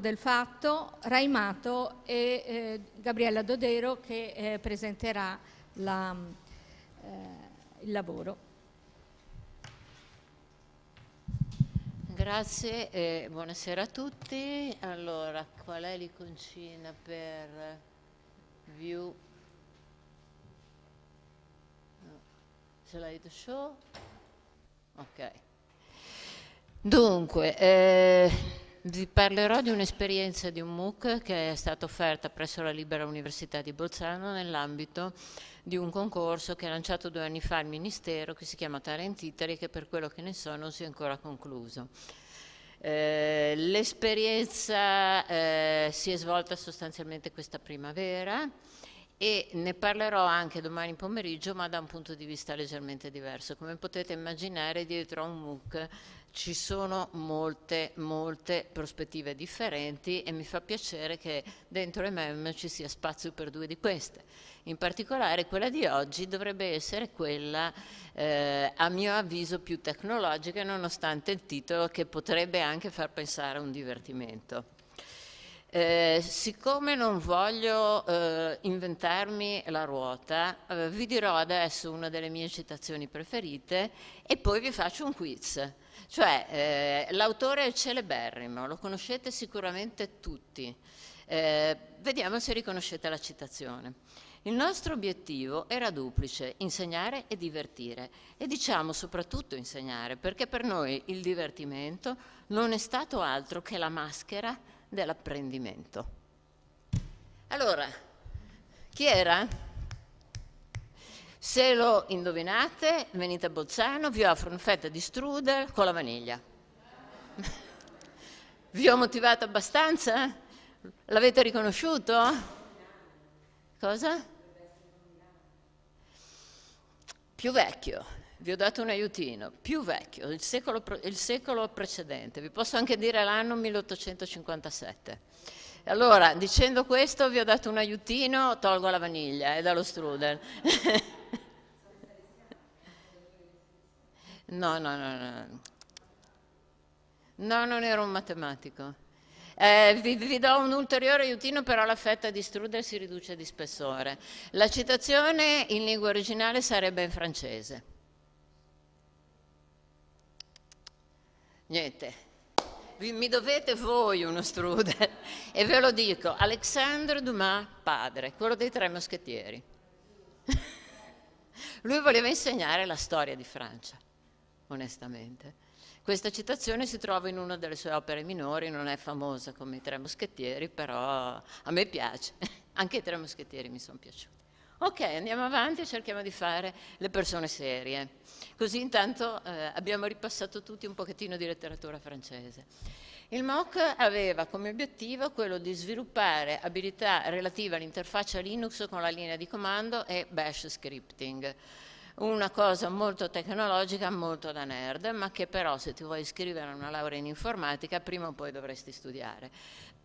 del fatto Raimato e eh, Gabriella Dodero che eh, presenterà la, eh, il lavoro. Grazie, eh, buonasera a tutti. Allora, qual è l'iconcina per View? Slide show? Ok. Dunque, eh, vi parlerò di un'esperienza di un MOOC che è stata offerta presso la Libera Università di Bolzano nell'ambito di un concorso che ha lanciato due anni fa il Ministero che si chiama Talent Italy e che per quello che ne so non si è ancora concluso. Eh, l'esperienza eh, si è svolta sostanzialmente questa primavera e ne parlerò anche domani pomeriggio ma da un punto di vista leggermente diverso. Come potete immaginare dietro a un MOOC ci sono molte, molte prospettive differenti e mi fa piacere che dentro MM ci sia spazio per due di queste. In particolare quella di oggi dovrebbe essere quella eh, a mio avviso più tecnologica nonostante il titolo che potrebbe anche far pensare a un divertimento. Eh, siccome non voglio eh, inventarmi la ruota, eh, vi dirò adesso una delle mie citazioni preferite e poi vi faccio un quiz. Cioè, eh, l'autore è celeberrimo, lo conoscete sicuramente tutti. Eh, vediamo se riconoscete la citazione. Il nostro obiettivo era duplice, insegnare e divertire e diciamo soprattutto insegnare perché per noi il divertimento non è stato altro che la maschera dell'apprendimento. Allora, chi era? Se lo indovinate, venite a Bolzano, vi offro una fetta di strudel con la vaniglia. vi ho motivato abbastanza? L'avete riconosciuto? Cosa? Più vecchio vi ho dato un aiutino, più vecchio, il secolo, il secolo precedente, vi posso anche dire l'anno 1857. Allora, dicendo questo, vi ho dato un aiutino, tolgo la vaniglia, è eh, dallo strudel. no, no, no, no. No, non ero un matematico. Eh, vi, vi, do un ulteriore aiutino, però la fetta di strudel si riduce di spessore. La citazione in lingua originale sarebbe in francese. niente. Mi dovete voi uno strudel e ve lo dico, Alexandre Dumas padre, quello dei tre moschettieri. Lui voleva insegnare la storia di Francia, onestamente. Questa citazione si trova in una delle sue opere minori, non è famosa come i tre moschettieri, però a me piace, anche i tre moschettieri mi sono piaciuti. Ok, andiamo avanti e cerchiamo di fare le persone serie. Così intanto eh, abbiamo ripassato tutti un pochettino di letteratura francese. Il MOOC aveva come obiettivo quello di sviluppare abilità relative all'interfaccia Linux con la linea di comando e bash scripting una cosa molto tecnologica, molto da nerd, ma che però se ti vuoi iscrivere a una laurea in informatica prima o poi dovresti studiare.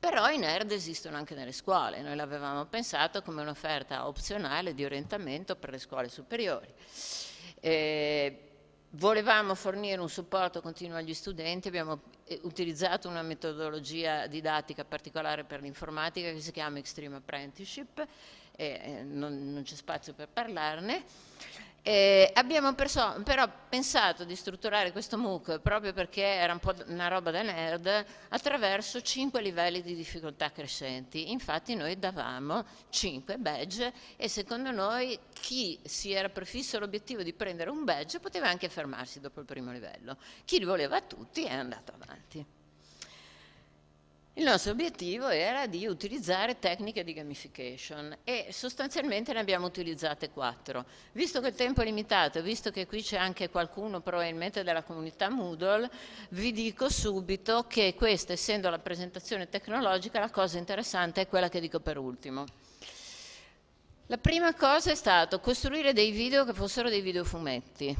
Però i nerd esistono anche nelle scuole, noi l'avevamo pensato come un'offerta opzionale di orientamento per le scuole superiori. Eh, volevamo fornire un supporto continuo agli studenti, abbiamo eh, utilizzato una metodologia didattica particolare per l'informatica che si chiama Extreme Apprenticeship, eh, non, non c'è spazio per parlarne. Eh, abbiamo perso, però pensato di strutturare questo MOOC proprio perché era un po' una roba da nerd attraverso cinque livelli di difficoltà crescenti. Infatti noi davamo cinque badge e secondo noi chi si era prefisso l'obiettivo di prendere un badge poteva anche fermarsi dopo il primo livello. Chi li voleva tutti è andato avanti. Il nostro obiettivo era di utilizzare tecniche di gamification e sostanzialmente ne abbiamo utilizzate quattro. Visto che il tempo è limitato, visto che qui c'è anche qualcuno probabilmente della comunità Moodle, vi dico subito che questa, essendo la presentazione tecnologica, la cosa interessante è quella che dico per ultimo. La prima cosa è stata costruire dei video che fossero dei video fumetti,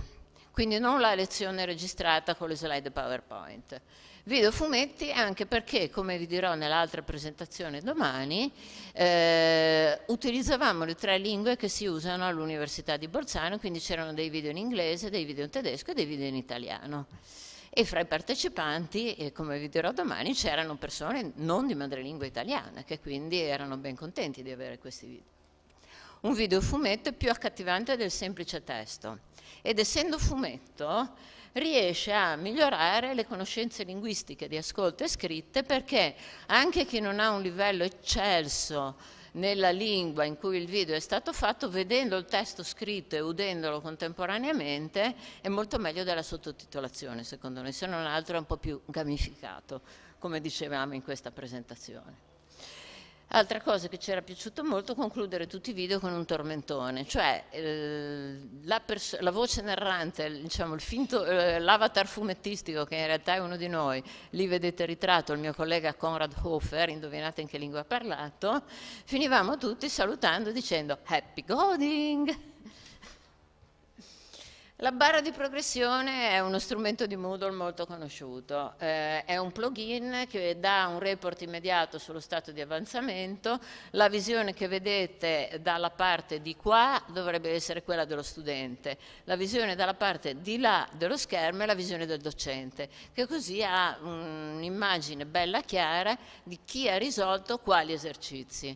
quindi non la lezione registrata con le slide PowerPoint videofumetti anche perché, come vi dirò nell'altra presentazione domani, eh, utilizzavamo le tre lingue che si usano all'Università di Bolzano, quindi c'erano dei video in inglese, dei video in tedesco e dei video in italiano. E fra i partecipanti, eh, come vi dirò domani, c'erano persone non di madrelingua italiana, che quindi erano ben contenti di avere questi video un video fumetto è più accattivante del semplice testo. Ed essendo fumetto, riesce a migliorare le conoscenze linguistiche di ascolto e scritte perché anche chi non ha un livello eccelso nella lingua in cui il video è stato fatto, vedendo il testo scritto e udendolo contemporaneamente, è molto meglio della sottotitolazione, secondo me, se non altro è un po' più gamificato, come dicevamo in questa presentazione. Altra cosa che ci era piaciuto molto è concludere tutti i video con un tormentone, cioè eh, la, la, voce narrante, diciamo, eh, l'avatar eh, fumettistico che in realtà è uno di noi, lì vedete ritratto il mio collega Conrad Hofer, indovinate in che lingua ha parlato, finivamo tutti salutando dicendo Happy Goding! La barra di progressione è uno strumento di Moodle molto conosciuto, eh, è un plugin che dà un report immediato sullo stato di avanzamento, la visione che vedete dalla parte di qua dovrebbe essere quella dello studente, la visione dalla parte di là dello schermo è la visione del docente, che così ha un'immagine bella chiara di chi ha risolto quali esercizi.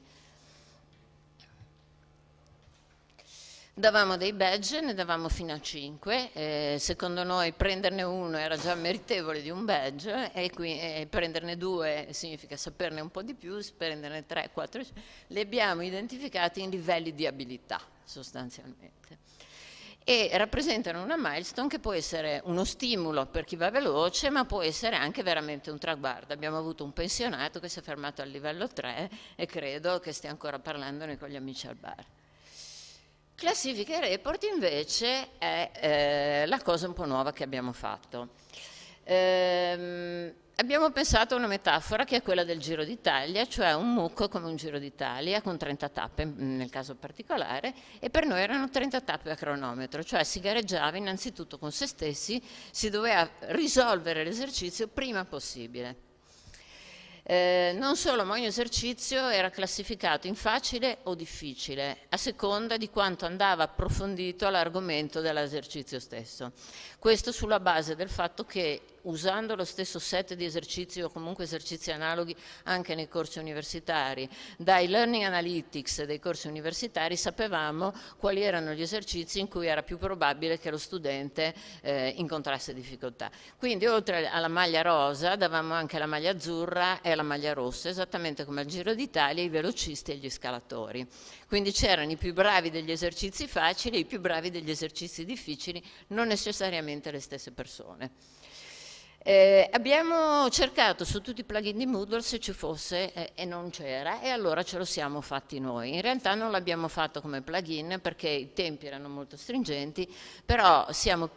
Davamo dei badge, ne davamo fino a 5, eh, secondo noi prenderne uno era già meritevole di un badge e, qui, eh, prenderne due significa saperne un po' di più, prenderne tre, quattro, li abbiamo identificati in livelli di abilità sostanzialmente e rappresentano una milestone che può essere uno stimolo per chi va veloce, ma può essere anche veramente un traguardo. Abbiamo avuto un pensionato che si è fermato al livello 3 e credo che stia ancora parlandone con gli amici al bar. Classifica e report invece è eh, la cosa un po' nuova che abbiamo fatto. Ehm, abbiamo pensato a una metafora che è quella del Giro d'Italia, cioè un mucco come un Giro d'Italia con 30 tappe mm, nel caso particolare e per noi erano 30 tappe a cronometro, cioè si gareggiava innanzitutto con se stessi, si doveva risolvere l'esercizio prima possibile. Eh, non solo, ma ogni esercizio era classificato in facile o difficile, a seconda di quanto andava approfondito l'argomento dell'esercizio stesso. Questo sulla base del fatto che usando lo stesso set di esercizi o comunque esercizi analoghi anche nei corsi universitari. Dai learning analytics dei corsi universitari sapevamo quali erano gli esercizi in cui era più probabile che lo studente eh, incontrasse difficoltà. Quindi oltre alla maglia rosa davamo anche la maglia azzurra e la maglia rossa, esattamente come al Giro d'Italia i velocisti e gli scalatori. Quindi c'erano i più bravi degli esercizi facili e i più bravi degli esercizi difficili, non necessariamente le stesse persone. Eh, abbiamo cercato su tutti i plugin di Moodle se ci fosse eh, e non c'era e allora ce lo siamo fatti noi. In realtà non l'abbiamo fatto come plugin perché i tempi erano molto stringenti, però siamo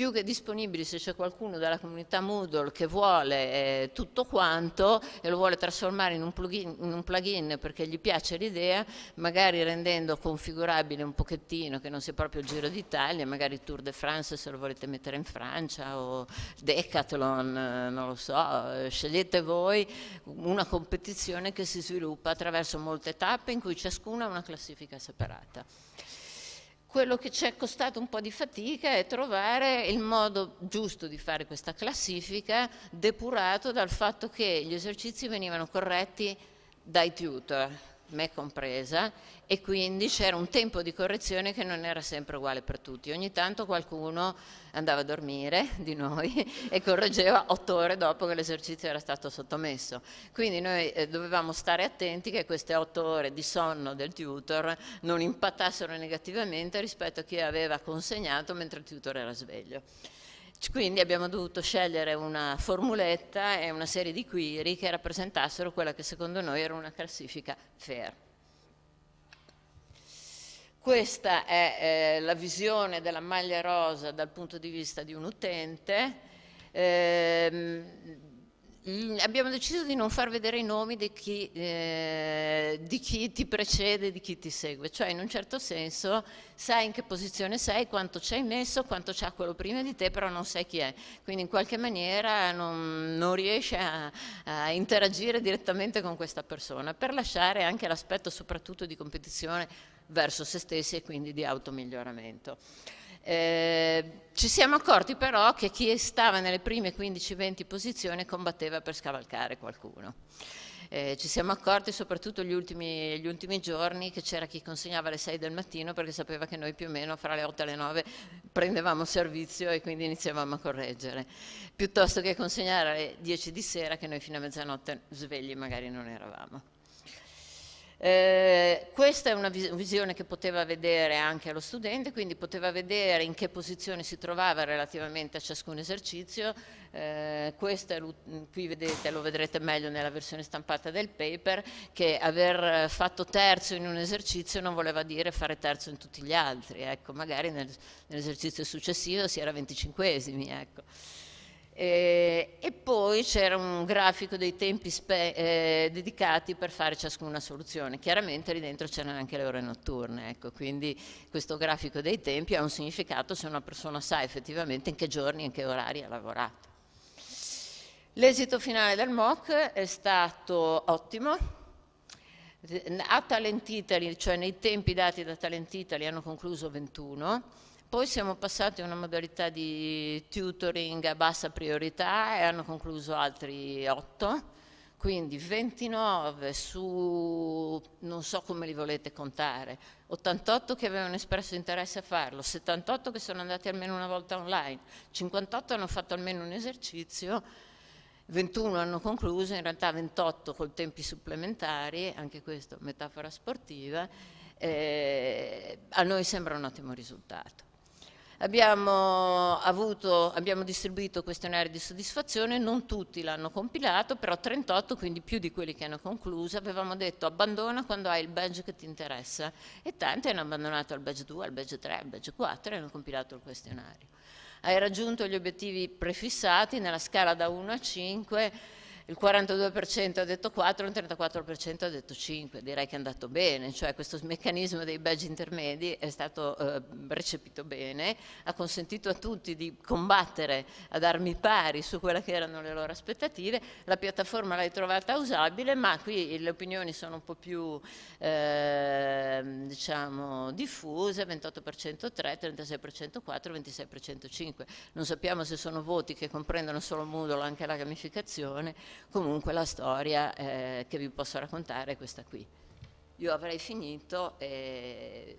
più che disponibili se c'è qualcuno della comunità Moodle che vuole eh, tutto quanto e lo vuole trasformare in un, plugin, in un plugin perché gli piace l'idea, magari rendendo configurabile un pochettino che non sia proprio il Giro d'Italia, magari Tour de France se lo volete mettere in Francia o Decathlon, eh, non lo so, eh, scegliete voi una competizione che si sviluppa attraverso molte tappe in cui ciascuna ha una classifica separata. Quello che ci è costato un po' di fatica è trovare il modo giusto di fare questa classifica, depurato dal fatto che gli esercizi venivano corretti dai tutor me compresa, e quindi c'era un tempo di correzione che non era sempre uguale per tutti. Ogni tanto qualcuno andava a dormire di noi e correggeva otto ore dopo che l'esercizio era stato sottomesso. Quindi noi eh, dovevamo stare attenti che queste otto ore di sonno del tutor non impattassero negativamente rispetto a chi aveva consegnato mentre il tutor era sveglio. Quindi abbiamo dovuto scegliere una formuletta e una serie di query che rappresentassero quella che secondo noi era una classifica fair. Questa è eh, la visione della maglia rosa dal punto di vista di un utente. Eh, Mm, abbiamo deciso di non far vedere i nomi di chi, eh, di chi, ti precede, di chi ti segue, cioè in un certo senso sai in che posizione sei, quanto ci hai messo, quanto c'ha quello prima di te, però non sai chi è, quindi in qualche maniera non, non riesci a, a, interagire direttamente con questa persona, per lasciare anche l'aspetto soprattutto di competizione verso se stessi e quindi di automiglioramento. Eh, ci siamo accorti però che chi stava nelle prime 15-20 posizioni combatteva per scavalcare qualcuno. Eh, ci siamo accorti soprattutto gli ultimi, gli ultimi giorni che c'era chi consegnava alle 6 del mattino perché sapeva che noi più o meno fra le 8 e le 9 prendevamo servizio e quindi iniziavamo a correggere, piuttosto che consegnare alle 10 di sera che noi fino a mezzanotte svegli magari non eravamo. Eh, questa è una visione che poteva vedere anche lo studente, quindi poteva vedere in che posizione si trovava relativamente a ciascun esercizio. Eh, questo qui vedete, lo vedrete meglio nella versione stampata del paper, che aver eh, fatto terzo in un esercizio non voleva dire fare terzo in tutti gli altri. Ecco, magari nel, nell'esercizio successivo si era venticinquesimi. Ecco. Eh, e poi c'era un grafico dei tempi spe- eh, dedicati per fare ciascuna soluzione. Chiaramente lì dentro c'erano anche le ore notturne, ecco, quindi questo grafico dei tempi ha un significato se una persona sa effettivamente in che giorni e in che orari ha lavorato. L'esito finale del MOC è stato ottimo. A Talent Italy, cioè nei tempi dati da Talent Italy, hanno concluso 21 poi siamo passati a una modalità di tutoring a bassa priorità e hanno concluso altri 8, quindi 29 su non so come li volete contare, 88 che avevano espresso interesse a farlo, 78 che sono andati almeno una volta online, 58 hanno fatto almeno un esercizio, 21 hanno concluso, in realtà 28 con tempi supplementari, anche questo metafora sportiva, eh, a noi sembra un ottimo risultato. Abbiamo, avuto, abbiamo distribuito questionari di soddisfazione, non tutti l'hanno compilato, però 38, quindi più di quelli che hanno concluso, avevamo detto abbandona quando hai il badge che ti interessa e tanti hanno abbandonato il badge 2, il badge 3, il badge 4 e hanno compilato il questionario. Hai raggiunto gli obiettivi prefissati nella scala da 1 a 5 il 42% ha detto 4, il 34% ha detto 5, direi che è andato bene, cioè questo meccanismo dei badge intermedi è stato eh, recepito bene, ha consentito a tutti di combattere ad armi pari su quelle che erano le loro aspettative, la piattaforma l'hai trovata usabile, ma qui le opinioni sono un po' più eh, diciamo, diffuse, 28% 3, 36% 4, 26% 5, non sappiamo se sono voti che comprendono solo Moodle anche la gamificazione Comunque la storia eh, che vi posso raccontare è questa qui. Io avrei finito e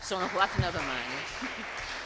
sono qua fino a domani.